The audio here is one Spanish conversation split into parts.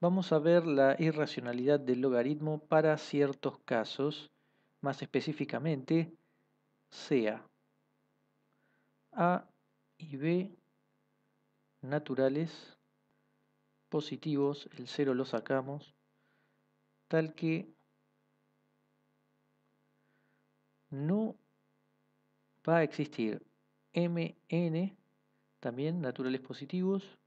Vamos a ver la irracionalidad del logaritmo para ciertos casos, más específicamente, sea A y B naturales positivos, el cero lo sacamos, tal que no va a existir N, también naturales positivos,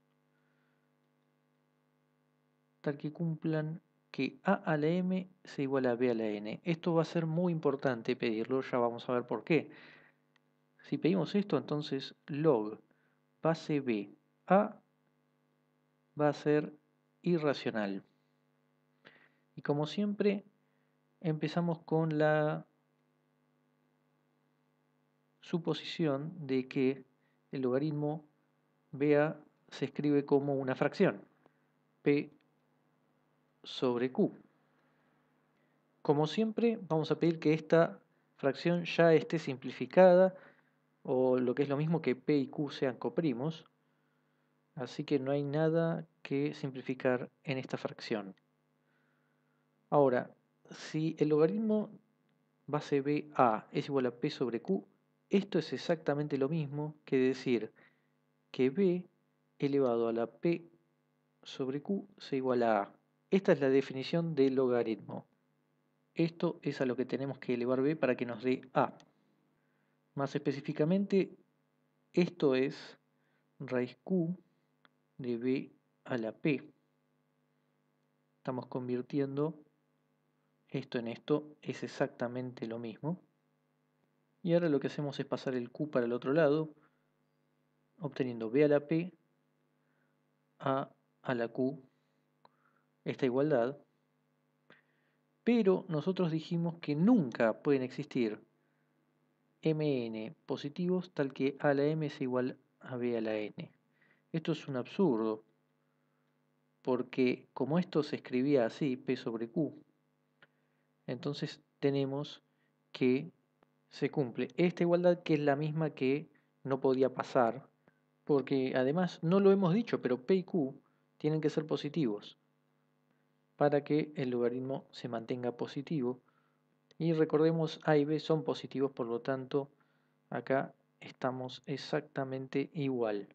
tal que cumplan que A a la M se igual a B a la N. Esto va a ser muy importante pedirlo, ya vamos a ver por qué. Si pedimos esto, entonces log base B A va a ser irracional. Y como siempre, empezamos con la suposición de que el logaritmo b a se escribe como una fracción. P sobre Q. Como siempre, vamos a pedir que esta fracción ya esté simplificada, o lo que es lo mismo que P y Q sean coprimos, así que no hay nada que simplificar en esta fracción. Ahora, si el logaritmo base B A es igual a P sobre Q, esto es exactamente lo mismo que decir que B elevado a la P sobre Q se igual a A. Esta es la definición del logaritmo. Esto es a lo que tenemos que elevar b para que nos dé a. Más específicamente, esto es raíz q de b a la p. Estamos convirtiendo esto en esto, es exactamente lo mismo. Y ahora lo que hacemos es pasar el q para el otro lado, obteniendo b a la p a a la q esta igualdad, pero nosotros dijimos que nunca pueden existir mn positivos tal que a la m es igual a b a la n. Esto es un absurdo, porque como esto se escribía así, p sobre q, entonces tenemos que se cumple esta igualdad que es la misma que no podía pasar, porque además no lo hemos dicho, pero p y q tienen que ser positivos para que el logaritmo se mantenga positivo. Y recordemos A y B son positivos, por lo tanto acá estamos exactamente igual.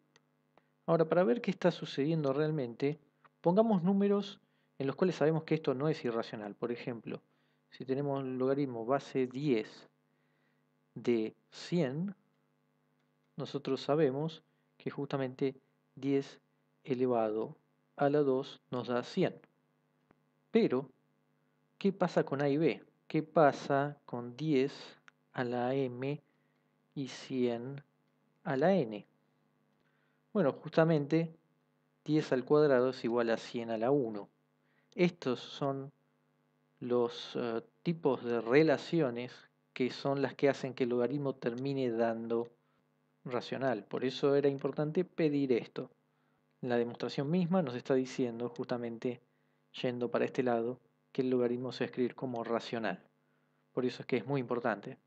Ahora, para ver qué está sucediendo realmente, pongamos números en los cuales sabemos que esto no es irracional. Por ejemplo, si tenemos logaritmo base 10 de 100, nosotros sabemos que justamente 10 elevado a la 2 nos da 100. Pero, ¿qué pasa con A y B? ¿Qué pasa con 10 a la M y 100 a la N? Bueno, justamente 10 al cuadrado es igual a 100 a la 1. Estos son los eh, tipos de relaciones que son las que hacen que el logaritmo termine dando racional. Por eso era importante pedir esto. La demostración misma nos está diciendo justamente yendo para este lado que el logaritmo se va a escribir como racional. Por eso es que es muy importante.